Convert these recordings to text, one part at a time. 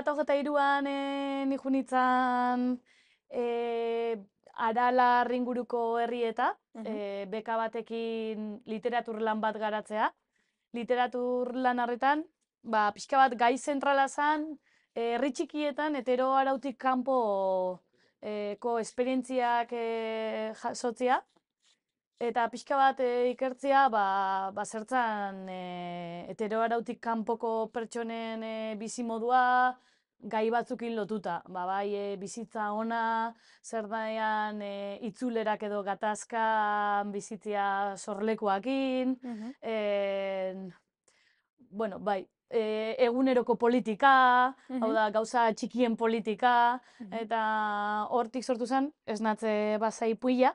2008an e, nijunitzen e, aralar ringuruko herri eta e, beka batekin literatur lan bat garatzea. Literatur lan harretan, ba, pixka bat gai zentrala zan, herri txikietan, etero arautik kanpo e, ko esperientziak e, jasotzea. Eta pixka bat eh, ikertzea, ikertzia, ba, ba eh, eteroarautik kanpoko pertsonen e, bizi modua, gai batzukin lotuta. Ba, bai, bizitza ona, zer daian itzulerak edo gatazka bizitzia sorlekoakin. bueno, bai, eguneroko politika, hau da, gauza txikien politika, eta hortik sortu zen, ez natze bazai puia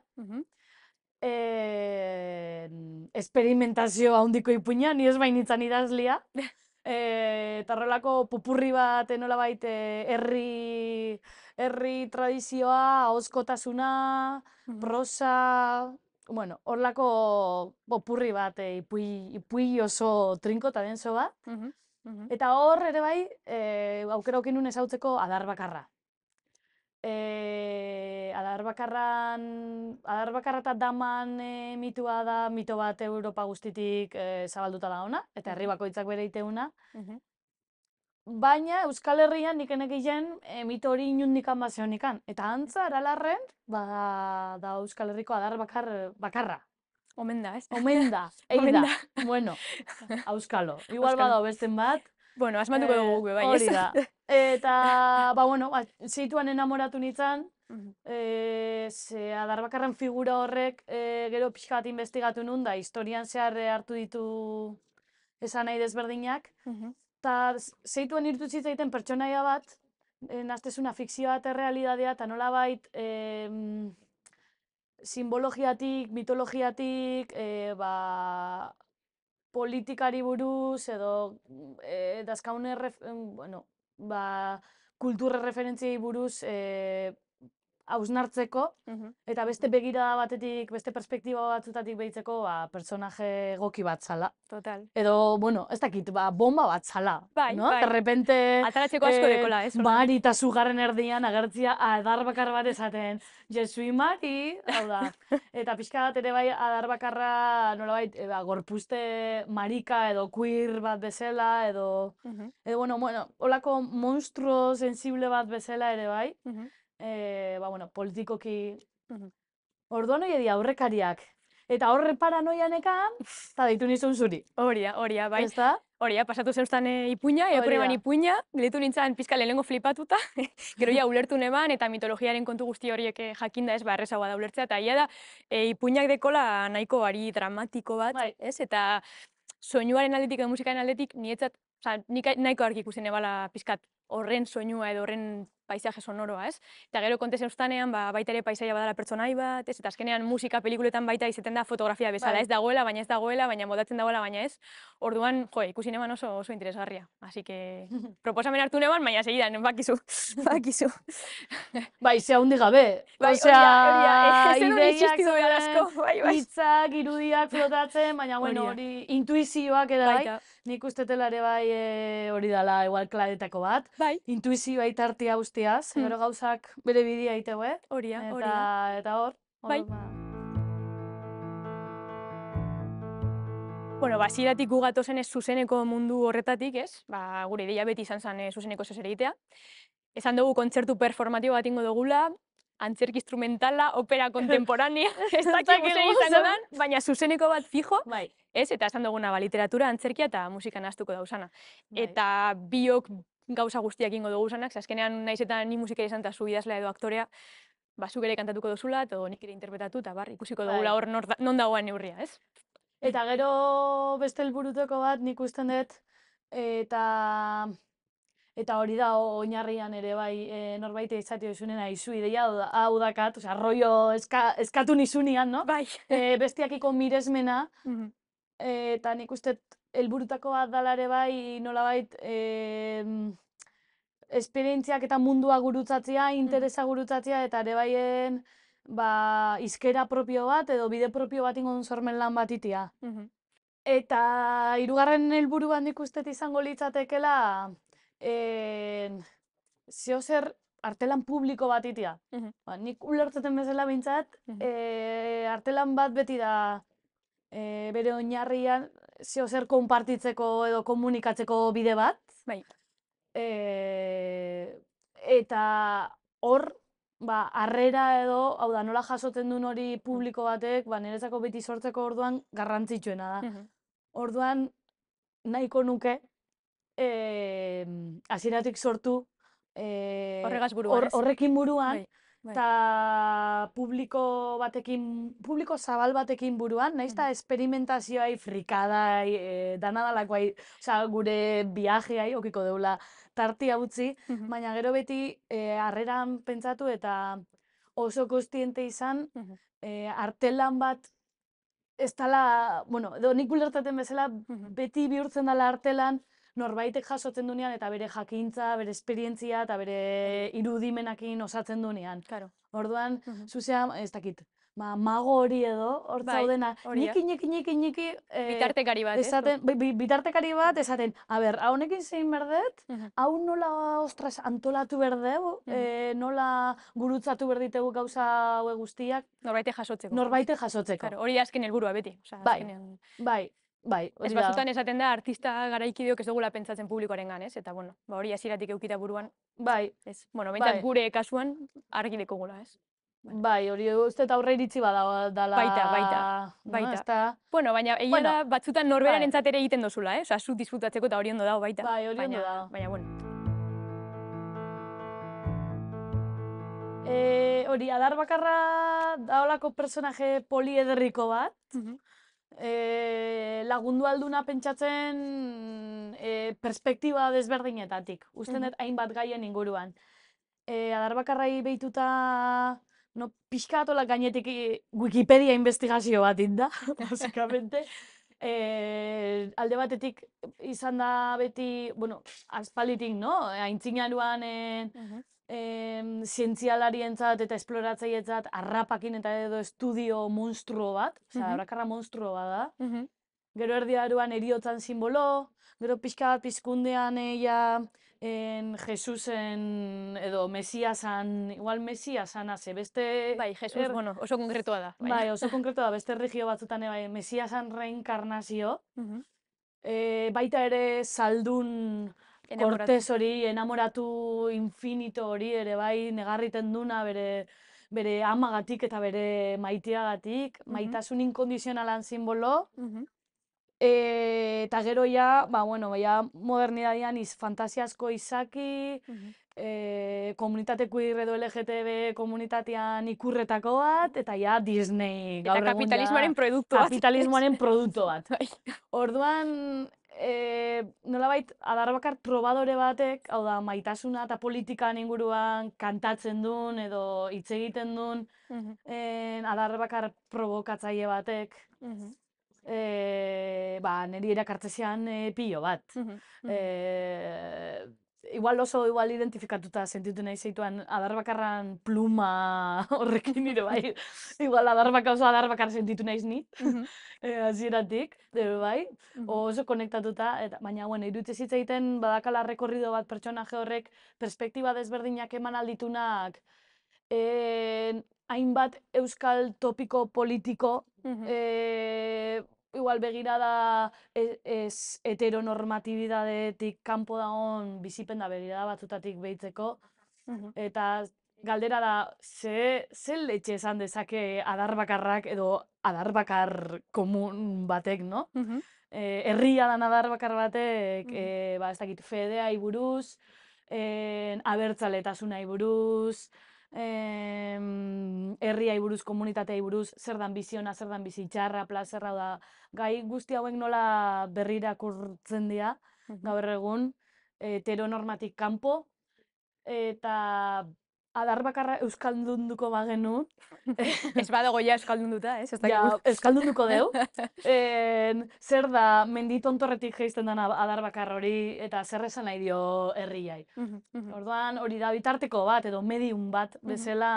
eh experimentazio handiko ipuina ni ez bain izan idazlea eh tarrolako pupurri bat nolabait eh, herri herri tradizioa ahozkotasuna prosa bueno horlako pupurri bat eh, ipui ipui oso trinko ta denso bat Eta hor ere bai, eh aukerokinun ezautzeko adar bakarra e, adar bakarran, adar bakarra eta daman e, mitua da, mito bat Europa guztitik e, zabalduta ona, eta herri bakoitzak bere iteuna. Baina Euskal Herrian nik jen e, mito hori inundik Eta antza, aralarren, ba, da Euskal Herriko adar bakar, bakarra. Omen da, ez? Omen da, Omen da. bueno, auskalo. Igual bada beste bat. Bueno, asmatuko eh, dugu, bai, Hori da. Eta, ba, bueno, ba, enamoratu nintzen, e, ze adarbakarren figura horrek e, gero pixka bat investigatu nun, da historian zehar hartu ditu esan nahi desberdinak. Eta uh zeituen irtu zitzaiten pertsonaia bat, e, naztezuna fikzioa eta realidadea, eta nola bait, simbologiatik, mitologiatik, e, ba, politikari buruz, edo e, dazkaune, bueno, ba, kulturre referentziai buruz e, hausnartzeko, eta beste begira batetik, beste perspektiba batzutatik behitzeko, ba, personaje goki bat zala. Total. Edo, bueno, ez dakit, ba, bomba bat zala. Bai, no? bai. Atarrepente... asko eh, dekola, ez? Bari ba, eta sugarren erdian agertzia adar bakar bat ezaten, jesui mari, hau da. Eta pixka bat ere bai adar bakarra, nola eh, bai, eba, gorpuzte marika edo queer bat bezala, edo... Edo, bueno, bueno, olako monstruo sensible bat bezala ere bai e, ba, bueno, politikoki orduan hori aurrekariak. Eta horre paranoian eka, eta deitu nizun zuri. Horia, horria, bai. Horria, pasatu zeustan e, eh, ipuña, eapure eman ipuña, gilitu nintzen pizka lehenengo flipatuta, gero ja ulertu neman, eta mitologiaren kontu guzti horiek eh, jakinda ez, barrezagoa da ulertzea, eta ia da, e, ipuñak dekola nahiko ari dramatiko bat, bai. ez? Eta soinuaren aldetik edo musikaren aldetik, nietzat, oza, nik nahiko argi ikusten ebala pizkat horren soinua edo horren paisaje sonoroa, ez? Eta gero kontez eustanean, ba, baita ere paisaia badala pertsonai bat, ez? Eta azkenean musika pelikuletan baita izeten da fotografia bezala, bai. ez dagoela, baina ez dagoela, baina modatzen dagoela, baina ez. Orduan, jo, ikusi neman oso, oso interesgarria. Así que, proposamen hartu neman, baina segidan, bakizu. Bakizu. bai, zea handi gabe. Bai, osea, ideiak zuen, bai, bai. irudiak flotatzen, baina, bueno, hori, intuizioak edo, bai. Nik uste bai eh, hori dala, igual, bat. Bai. Intuizioa itartia usteaz, mm. gauzak bere bidea iteu, eh? Hori, Eta, hor, bai. Bueno, ba, zuzeneko mundu horretatik, ez? Ba, gure ideia beti izan zen eh, zuzeneko ez egitea. Esan dugu kontzertu performatio bat ingo dugula, antzerki instrumentala, opera kontemporanea, ez dakik izango baina zuzeneko bat fijo, bai. ez, eta esan duguna, ba, literatura, antzerkia eta musika nastuko da Bai. Eta biok gauza guztiak ingo dugu zanak, zaskenean naiz eta ni musika izan eta zu edo aktorea, ba, kantatuko dozula, edo nik ere interpretatu, eta bar, ikusiko bai. dugu hor non dagoan neurria, ez? Eta gero beste bat nik usten dut, eta eta hori da oinarrian ere bai e, norbait izate dizunena izu ideia hau dakat, osea rollo eska, eskatu nizunian, no? Bai. E, bestiakiko miresmena eta nik helburutako bat dalare bai nolabait eh, esperientziak eta mundua gurutzatzea, mm. interesa gurutzatzea eta ere baien ba, izkera propio bat edo bide propio bat ingon zormen lan bat itia. Mm-hmm. Eta hirugarren helburu bat nik izango litzatekela en, zeo zer artelan publiko bat itia. Mm-hmm. Ba, nik ulertzaten bezala bintzat, mm-hmm. e, eh, artelan bat beti da e, bere oinarrian zio zer konpartitzeko edo komunikatzeko bide bat. Bai. E, eta hor, ba, arrera edo, hau da, nola jasotzen duen hori mm. publiko batek, ba, niretzako beti sortzeko orduan garrantzitsuena da. Mm-hmm. Orduan, nahiko nuke, e, sortu, e, horrekin buruan, bai. Bai. Eta publiko batekin, publiko zabal batekin buruan, nahiz eta mm. esperimentazioa, frikada, e, oza, gure viajea, okiko deula, tartia utzi, mm-hmm. baina gero beti e, harreran pentsatu eta oso kostiente izan, mm mm-hmm. e, artelan bat, ez dala, bueno, edo nik ulertaten bezala, mm-hmm. beti bihurtzen dala artelan, norbaitek jasotzen dunean eta bere jakintza, bere esperientzia eta bere irudimenakin osatzen dunean. Claro. Orduan, uh -huh. ez dakit, ba, mago hori edo, hor bai, udena, niki, niki, niki, niki, e, eh, bitartekari bat, eh? esaten, eh? Bi, bitartekari bat, esaten, a ber, hau zein berdet, uh hau nola, ostras, antolatu berde, uh nola gurutzatu berditegu gauza hau guztiak. Norbaite jasotzeko. Norbaite jasotzeko. Claro, hori azken helburua beti. Osa, bai, bai. Bai, ez batzutan esaten da, artista garaikideok ez dugula pentsatzen publikoaren ganez, eta bueno, ba, hori hasieratik eukita buruan. Bai. Ez, bueno, bai. gure kasuan argi gula. ez? Bai, hori uste eta aurre iritsi bada dala... Baita, baita, baita. Bueno, baina batzutan norberan bai. entzatere egiten dozula, eh? Osa, disfrutatzeko eta hori ondo dago, baita. Bai, hori Baina, bueno. E, adar bakarra daolako personaje poliederriko bat e, lagundu alduna pentsatzen e, perspektiba desberdinetatik. Usten dut, mm bat gaien inguruan. E, adar bakarrai behituta, no, pixka atola gainetik Wikipedia investigazio bat inda, basikamente. E, alde batetik izan da beti, bueno, aspalitik, no? Aintzinaruan, em, eta esploratzaietzat arrapakin eta edo estudio monstruo bat, oza, monstruo bat da. Gero erdi aruan eriotzan simbolo, gero pixka bat pizkundean eia en Jesusen edo Mesiasan, igual Mesiasan haze, beste... Bai, Jesus, er- bueno, oso konkretua da. Bai, bai oso konkretua da, beste regio batzutan eba, Mesiasan reinkarnazio, eh, Baita ere, saldun Cortez hori enamoratu infinito hori ere bai negarriten duna bere bere amagatik eta bere maitiagatik, mm maitasun inkondizionalan simbolo. Mm -hmm. e, eta gero ja, ba bueno, ja modernidadian iz fantasiazko izaki, mm -hmm. e, edo LGTB komunitatean ikurretako bat eta ja Disney, eta kapitalismoaren produktu bat. Kapitalismoaren produktu bat. Bai. Orduan e, nola bait, probadore batek, hau da, maitasuna eta politikan inguruan kantatzen duen edo hitz egiten duen, mm -hmm. provokatzaile batek, mm -hmm. e, ba, niri erakartzean e, pilo bat. Mm igual oso igual identifikatuta sentitu nahi zeituan adar bakarran pluma horrek nire bai. igual adar bakar oso adar bakar sentitu naiz ni. Mm -hmm. e, bai. Oso konektatuta, eta, baina bueno, irutze zitzaiten badakala rekorrido bat pertsonaje horrek perspektiba desberdinak eman alditunak eh, hainbat euskal topiko politiko mm igual da, ez, ez heteronormatibidadetik kanpo daon bizipen da begirada batzutatik behitzeko. Uhum. Eta galdera da, ze, ze letxe esan dezake adar bakarrak edo adar bakar komun batek, no? E, herria dan adar bakar batek, e, ba, ez dakit, fedea iburuz, e, abertzaletasuna iburuz, herria eh, buruz komunitatei buruz zer dan biziona zer dan bizitxarra, plazerra da gai guzti hauek nola berrirakurtzen dira gaur egun eh, teronormatik kanpo eta adar bakarra euskaldunduko bagenu. ez badago ja euskaldunduta, ez? Ez ja, euskaldunduko deu. en, zer da, menditontorretik geizten dena adar hori, eta zer esan nahi dio herriai. Orduan, hori da bitarteko bat, edo medium bat, bezala,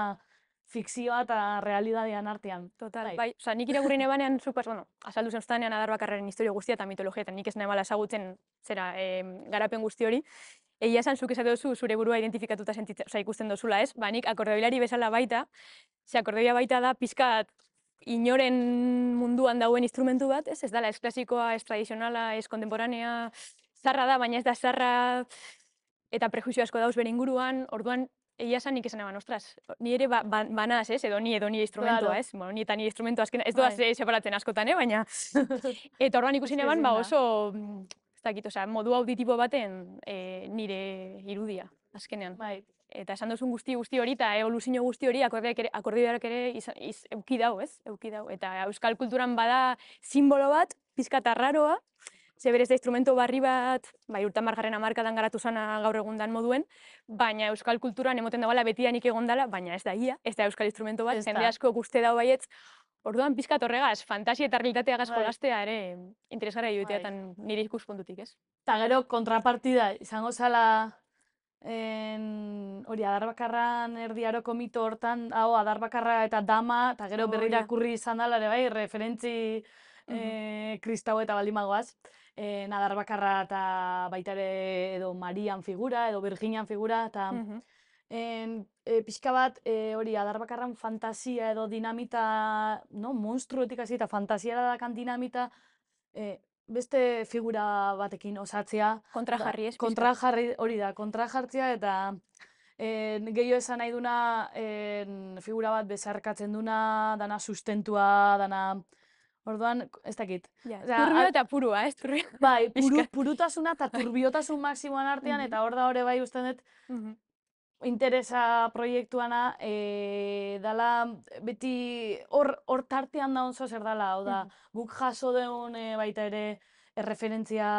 fikzioa eta realidadean artean. Total, bai. bai. Osa, nik iragurri nebanean, zupaz, bueno, azaldu zen adarbakarreren adar bakarraren historio guztia eta mitologia, eta nik ez nebala esagutzen, zera, eh, garapen guzti hori. Egia esan, zuk esatu duzu, zure burua identifikatuta sentitzen, oza, ikusten dozula, ez? Ba, nik akordeoilari bezala baita, ze akordeoia baita da, pizkat, inoren munduan dauen instrumentu bat, ez? Ez dala, ez klasikoa, ez tradizionala, ez kontemporanea, zarra da, baina ez da zarra, eta prejuizio asko dauz beren inguruan, orduan, egia esan nik esan eban, ostras, ni ere ba, ba, banaz, ez, edo ni, edo ni instrumentua, ez, bueno, ni eta ni instrumentua, ez doaz bai. eh, separatzen askotan, eh, baina, eta orduan ikusin eban, ba, oso, mm, ez dakit, oza, modu auditibo baten e, nire irudia, azkenean. Bai. Eta esan duzun guzti guzti hori eta evoluzio guzti hori akordeak ere, akordeak ere euki dau, ez? Eta euskal kulturan bada simbolo bat, pizkata raroa, zeberez da instrumento barri bat, bai, urtan margarren amarkadan garatu zana gaur egun dan moduen, baina euskal kulturan emoten dagoela betianik egon baina ez da ia, ez da euskal instrumento bat, jende asko guzti dau baietz, Orduan pizkat horregaz, fantasia eta realitatea gaz bai. ere interesgarra dituetan bai. nire ikuspuntutik, ez? Eta gero kontrapartida izango zala hori adarbakarran erdiaroko mito hortan, hau adarbakarra eta dama, eta gero berri irakurri izan dala ere bai, referentzi eh, kristau eta baldin Adarbakarra eta baita ere edo Marian figura edo Virginian figura eta en, e, pixka bat e, hori adarbakarran fantasia edo dinamita, no, monstruetik hasi eta da dakan dinamita e, beste figura batekin osatzea. Kontra jarri, ez? Kontra jarri, hori da, kontra jartzea eta en, esan nahi duna figura bat bezarkatzen duna, dana sustentua, dana... Orduan, ez dakit. Ja, turbio eta purua, ez Bai, purutasuna eta bai. turbiotasun maksimuan artean, eta hor da hori bai usten dut, interesa proiektuana e, dala beti hor hor tartean da onzo zer dala, hau da, guk jaso deun eh, baita ere erreferentzia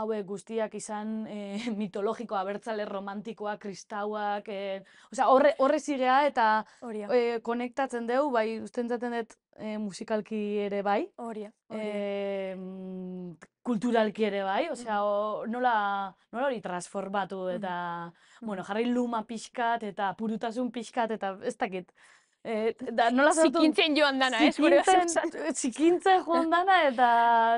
haue guztiak izan e, mitologiko abertzale romantikoa, kristauak, e, osea, horre, horre eta e, konektatzen dugu, bai, usten zaten dut musikalki ere bai. Horia. kulturalki ere bai, osea, mm-hmm. nola, nola hori transformatu eta, mm bueno, jarri luma pixkat eta purutasun pixkat eta ez dakit. Eh, da, nola Zikintzen joan dana, eh? Zikintzen, zikintzen joan dana eta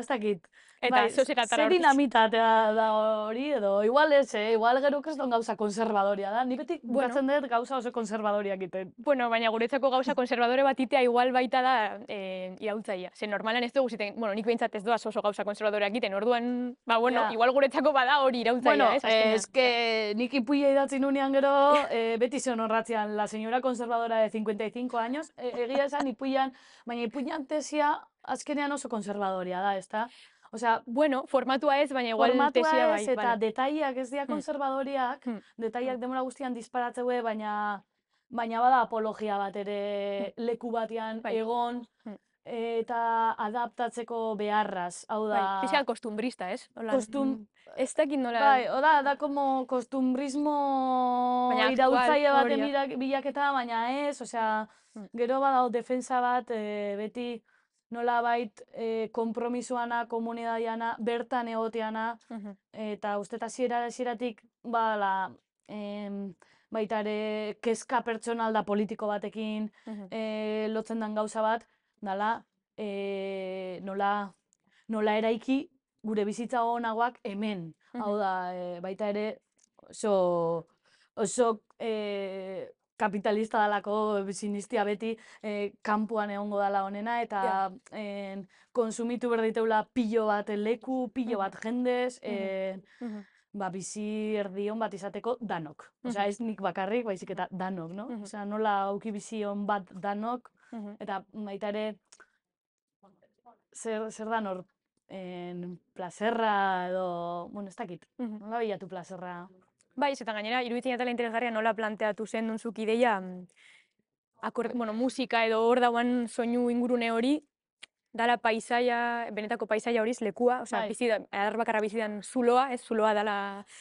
ez dakit. Eta bai, Zer dinamitatea da hori edo, igual ez, eh, igual gero ez gauza konservadoria da, ni beti bukatzen dut gauza oso konservadoriak iten. Bueno, baina guretzako gauza konservadore batitea igual baita da e, eh, irautzaia. Zer, normalan ez dugu ziten, bueno, nik behintzat ez doaz oso gauza konservadoreak iten, orduan, ba, bueno, ja. igual guretzako bada hori irautzaia, bueno, ez? Eh, nik ipuia idatzi nunean gero, eh, beti zen horratzean, la señora konservadora de 55 años, eh, egia esan ipuian, baina ipuian tesia azkenean oso konservadoria da, ezta? O bueno, formatua ez, baina igual tesia bai. Formatua ez, eta detaiak ez dira hmm. konservadoriak, mm. detaiak hmm. demora guztian disparatzeu, baina baina bada apologia bat ere hmm. leku batean bai. egon eta adaptatzeko beharraz. Hau da... Bai, Fizial kostumbrista, ez? Hola. Kostum... Mm, ez nola... Bai, o da, da como kostumbrismo irautzaia bat emidak bilaketa, baina ez, osea, gero bada defensa bat eh, beti nola bait e, eh, kompromisoana, komunidadiana, bertan egoteana, eta uste eta zira, ba, la, em, baita ere, keska pertsonal da politiko batekin uh lotzen den gauza bat, dala, e, nola, nola eraiki gure bizitza honagoak hemen. Hau da, e, baita ere, oso, oso e, kapitalista dalako sinistia beti e, kanpoan egongo dala honena eta ja. konsumitu ber pilo bat leku, pilo mhm. bat jendez, mm Ba, bizi erdion bat izateko danok. Osea, mhm. ez nik bakarrik, baizik eta danok, no? Osea, nola auki bizi bat danok, eta baita ere, zer, zer da nor, en, plazerra edo, bueno, ez dakit, nola bilatu plazerra? Bai, eta gainera, iruditzen eta interesgarria nola planteatu zen nonzuk ideia mm, akord, bueno, musika edo hor dauan soinu ingurune hori, dala paisaia, benetako paisaia horiz lekua, osea, sea, bai. bizi adar bakarra bizidan zuloa, ez zuloa dala...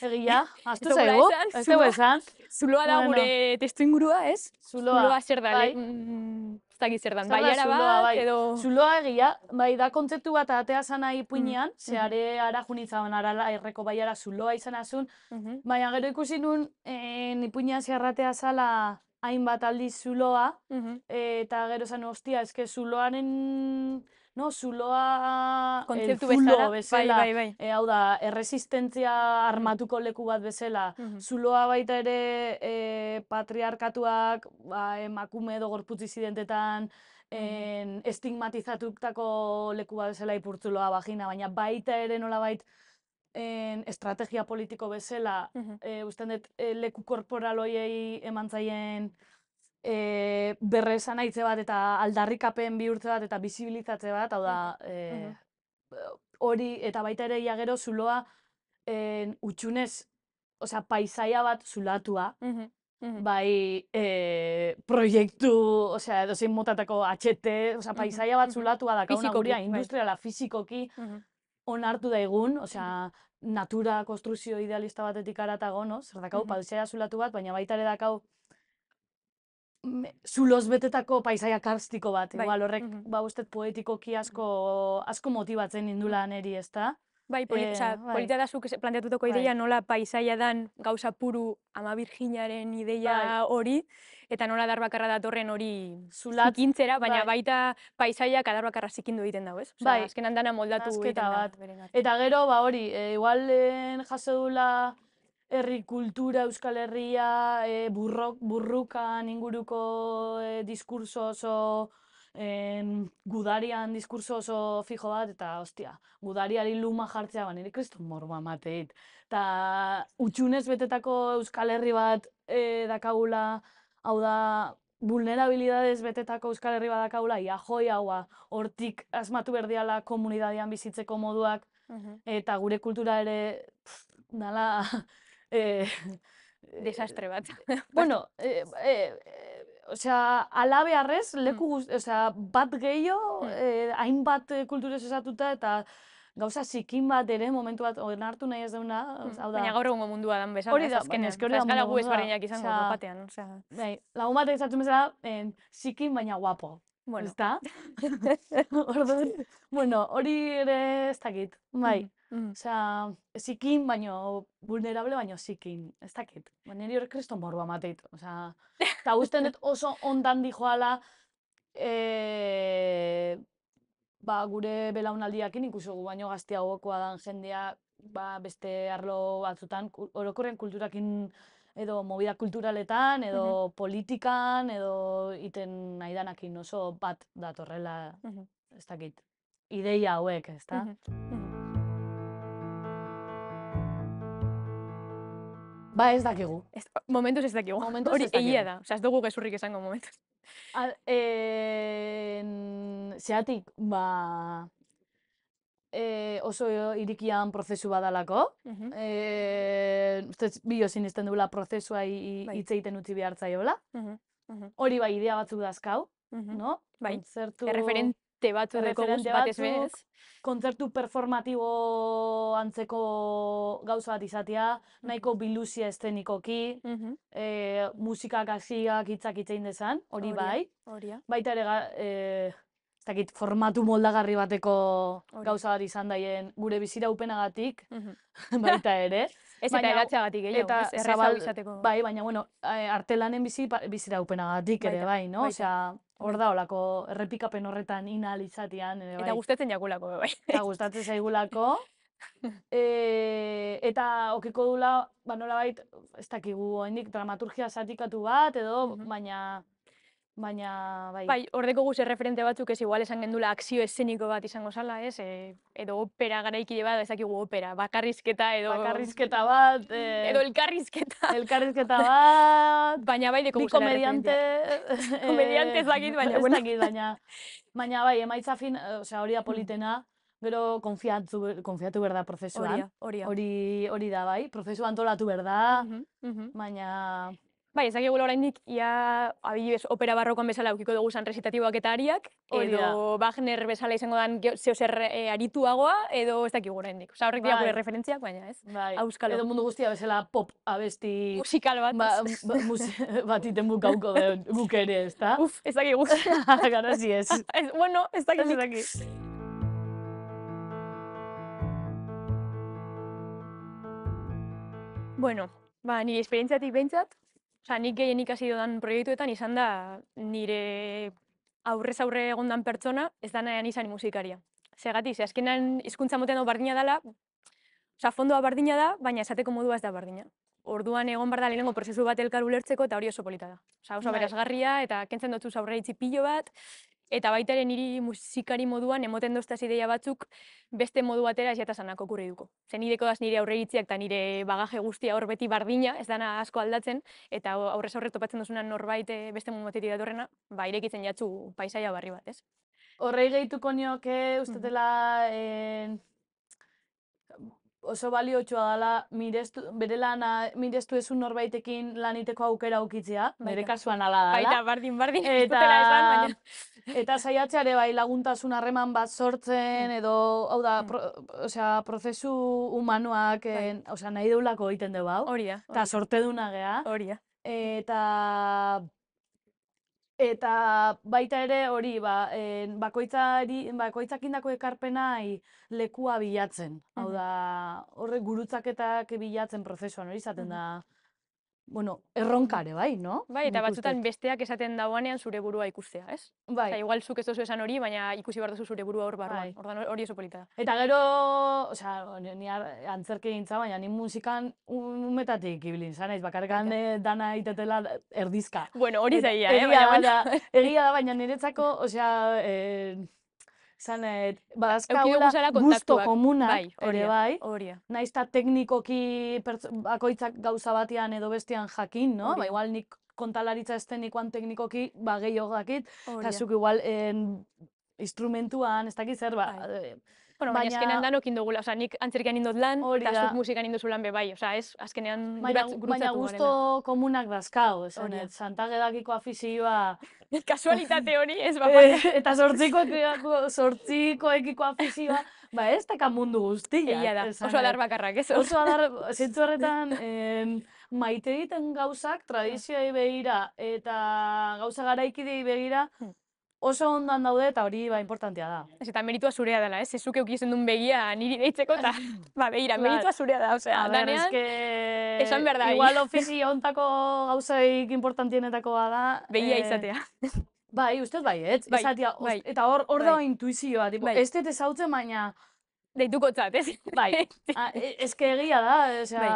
Egia, zego, ez zego esan. Zuloa da gure testu ingurua, ez? Zuloa. zuloa zer da, bai. mm, dakit zer dan, bai zuloa, bai? edo... Zuloa egia, bai da kontzeptu bat atea zana ipuinean, mm -hmm. zehare ara bai zuloa izan azun, mm -hmm. baina gero ikusi nun en, eh, ipuinean zeharratea zala hainbat aldiz zuloa, mhm. eta gero zan, ostia, ezke zuloaren no, zuloa... Eh, Kontzeptu bai, bezala, bai, bai, bai. E, hau da, erresistentzia armatuko leku bat bezala, zuloa baita ere e, patriarkatuak, ba, emakume edo gorputz en estigmatizatutako leku bat bezala ipurtzuloa bagina, baina baita ere nolabait en estrategia politiko bezala, uh -huh. e, dut, leku korporaloiei eman zaien e, berre esan bat eta aldarrikapen bihurtze bat eta bizibilizatze bat, hau da, e, hori eta baita ere ia gero zuloa en, utxunez, osea, paisaia bat zulatua, bai e, proiektu, osea, edo motatako HT, osea, paisaia bat zulatua da, kauna bai. industriala, fizikoki, onartu daigun, osea, natura konstruzio idealista batetik aratago, no? Zer dakau, paisaia zulatu bat, baina baita ere dakau, zuloz betetako paisaia karstiko bat, bai. igual horrek, mhm. ba, mm ba, poetikoki asko, asko motibatzen indula neri, ez da? Bai, poli, eh, planteatutako ideia nola paisaia dan gauza puru ama virginaren ideia bai. hori, eta nola dar bakarra datorren hori Zulat, zikintzera, baina bai. baita paisaia kadar bakarra zikindu egiten dago, ez? Osa, bai. azkenan dana moldatu egiten bat. eta gero, ba hori, e, igualen jasedula herri kultura Euskal Herria, e, burrok, burrukan inguruko e, diskurso oso, gudarian diskurso oso fijo bat, eta ostia, gudariari luma jartzea, baina kristo morba mateit. Eta utxunez betetako Euskal Herri bat e, dakagula, hau da, vulnerabilidades betetako Euskal Herri bat dakagula, ia joi haua, ba, hortik asmatu berdiala komunidadian bizitzeko moduak, eta gure kultura ere, pff, E, Desastre bat. bueno, e, e, sea, alabe arrez, mm. leku bat gehiago, mm. eh, hainbat kulturez esatuta, eta gauza zikin bat ere, momentu bat, hori hartu nahi ez deuna, mm, hau da... Baina gaur egungo mundua dan bezala, hori da, azkenean. Ez, hori da, hori izango, Bueno. Ez da? bueno, hori ere ez dakit, bai. Mm. mm. zikin, baino, vulnerable, baino zikin, ez dakit. Baina nire horrek kresto morro amateit, eta guztien dut oso ondan dijoala, e, eh, ba, gure belaunaldiak inikusu gu baino gaztiagokoa gokoa dan jendea, ba, beste arlo batzutan, orokorren kulturakin, edo movida kulturaletan, edo politikan, edo iten nahi danakin oso bat datorrela, uh ez dakit, ideia hauek, ez da? Ba, ez dakigu. Ez, momentuz ez dakigu. Momentuz Hori, ez dakigu. da. ez dugu gezurrik esango momentuz. Al, ba, e, oso irikian prozesu badalako. Mm -hmm. e, eh, ustez, bio zinezten duela prozesua bai. hitz egiten utzi behar zaiola. Hori bai, idea batzuk dazkau, no? Bai, erreferente batzu errekogun bat ez bez. Kontzertu performatibo antzeko gauza bat izatea, nahiko bilusia estenikoki, eh, mm -hmm. e, hitzak hitzein dezan, hori bai. Hori, Baita ere, e, ez dakit, formatu moldagarri bateko gauza bat izan daien gure bizira upenagatik, baita ere. ez baina, eta eratxagatik, gehiago, ez, izateko. Bai, baina, bueno, eh, artelanen bizi, ba, bizira upenagatik ere, bai, no? Osea, hor da olako errepikapen horretan inal izatean, ere, bai. Eta gustatzen jakulako, bai. Eta gustatzen zaigulako. Eh, eta okiko dula, ba, nola bait, ez dakigu, oendik, dramaturgia zatikatu bat, edo, baina... Baina, bai. Bai, ordeko guz referente batzuk ez igual esan gendula akzio eszeniko bat izango zala, ez? E, edo opera gara ikide bat, dakigu opera, bakarrizketa edo... Bakarrizketa mm, bat... E... Edo elkarrizketa. Elkarrizketa bat... Baina bai, deko Bi komediante... komediante ez dakit, baina... Ez dakit, baina... Baina bai, emaitza fin, eh, osea, hori da mm. politena, gero konfiatu, konfiatu berda prozesuan. Hori, hori, da bai, prozesu antolatu berda, uh baina... Bai, ezak egu ia abibes, opera barrokoan bezala aukiko dugu zan resitatiboak eta ariak, edo Wagner bezala izango dan zeo zer eh, arituagoa, edo ez dakik gure indik. Osa horrek bai. gure referentziak, baina ez? Bai, edo mundu guztia bezala pop abesti... Musikal bat. Ba, ba, bat iten bukauko guk ere, ez da? Uf, ez dakik guk. Gara zi ez. Bueno, ez dakik ez dakik. Bueno, ba, nire esperientziatik behintzat, Osa, nik gehien ikasi dudan proiektuetan izan da nire aurrez aurre egondan pertsona ez da nahean izan musikaria. Zegati, ze azkenan hizkuntza motean hau bardina dela, fondoa bardina da, baina esateko modua ez da bardina. Orduan egon bar da prozesu bat elkar ulertzeko eta hori oso polita da. Osa, oso bai. berazgarria eta kentzen dutzu aurre itzi pilo bat, eta baitaren niri musikari moduan emoten doztaz ideia batzuk beste modu batera ez jatasan nako kurri duko. Zer nire nire aurreritziak eta nire bagaje guztia hor beti bardina, ez dana asko aldatzen, eta aurrez aurre topatzen duzuna norbait eh, beste modu batetik datorrena, ba, irekitzen jatzu paisaia barri bat, ez? Horrei gehituko nioke, ustetela, oso balio txoa dela, mirestu, bere lana mirestu ezun norbaitekin laniteko aukera aukitzea, bere kasuan ala da. Baita, bardin, bardin, eta, eta, eta bai laguntasun harreman bat sortzen, mm. edo, hau da, mm. osea, prozesu humanoak, bai. osea, nahi deulako egiten dugu, hau. Horia. Eta sorte duna geha. Horia. Eta, eta baita ere hori ba, en, bakoitzari bakoitzakindako ekarpenai lekua bilatzen. Hau da, horrek gurutzaketak bilatzen prozesuan hori izaten da bueno, erronkare, bai, no? Bai, eta batzutan besteak esaten dauanean zure burua ikustea, ez? Bai. Eta igual zuk ez duzu esan hori, baina ikusi behar duzu zure burua hor barruan. Bai. hori oso polita da. Eta gero, osea, ni, antzerke gintza, baina ni musikan umetatik ibilin, zanaiz, bakarrik ja. dana itetela erdizka. Bueno, hori zaia, eh, Egia, baina, egia da, baina niretzako, osea, eh, Zan, et, eh, ba, azkaula guztu komunak, bai, ere bai. teknikoki bakoitzak gauza batean edo bestean jakin, no? Ba, igual nik kontalaritza estenikoan teknikoki, ba, gehiogakit. Eta zuk igual, en, instrumentuan, ez dakit zer, ba, bai. eh, Bueno, baina, baina azkenean danok indogu, o sea, nik antzerkian indot lan, eta zuk musikan indot zulan bebai, o sea, ez azkenean baina, gurutzatu gurena. Baina guztu komunak dazkau, esan, et, santagedakiko afizioa... Kasualitate hori, ez bapak. Eh, eta sortziko, ekiko afizioa, ba ez teka mundu guztia. Egia da, oso adar bakarrak, ez? Oso adar, Zintzu horretan, em, maite diten gauzak, ah. tradizioa ibegira eta gauza garaikidei begira, hmm oso ondan daude eta hori ba importantea da. Ez eta meritua zurea dela, ez? Ezuk eduki duen begia niri deitzeko ta. Ba, begira, ba, meritua zurea da, osea, danean. Eske esan berda. Igual eh? ofizi hontako gauzaik importanteenetako da begia eh, izatea. Bai, uste bai, ez? Izatia bai, bai, eta hor hor da bai. intuizioa, tipo, este te baina deituko txat, ez? Bai. Eske ah, egia da, osea,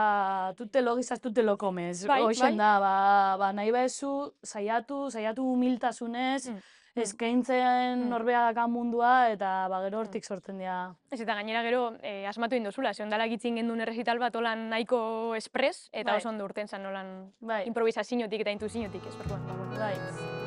tu te logizas, tu te lo da, ba, ba nahi baezu saiatu, saiatu humiltasunez. Mm. Mm. eskaintzen mm. norbea mundua eta ba gero hortik mm. sortzen dira. Ez eta gainera gero eh, asmatu indo zula, ze ondala gitzen gendu nerezital bat olan nahiko espres eta bai. oso ondo urten zan olan bai. eta intuzinotik ez. Baina, Bai.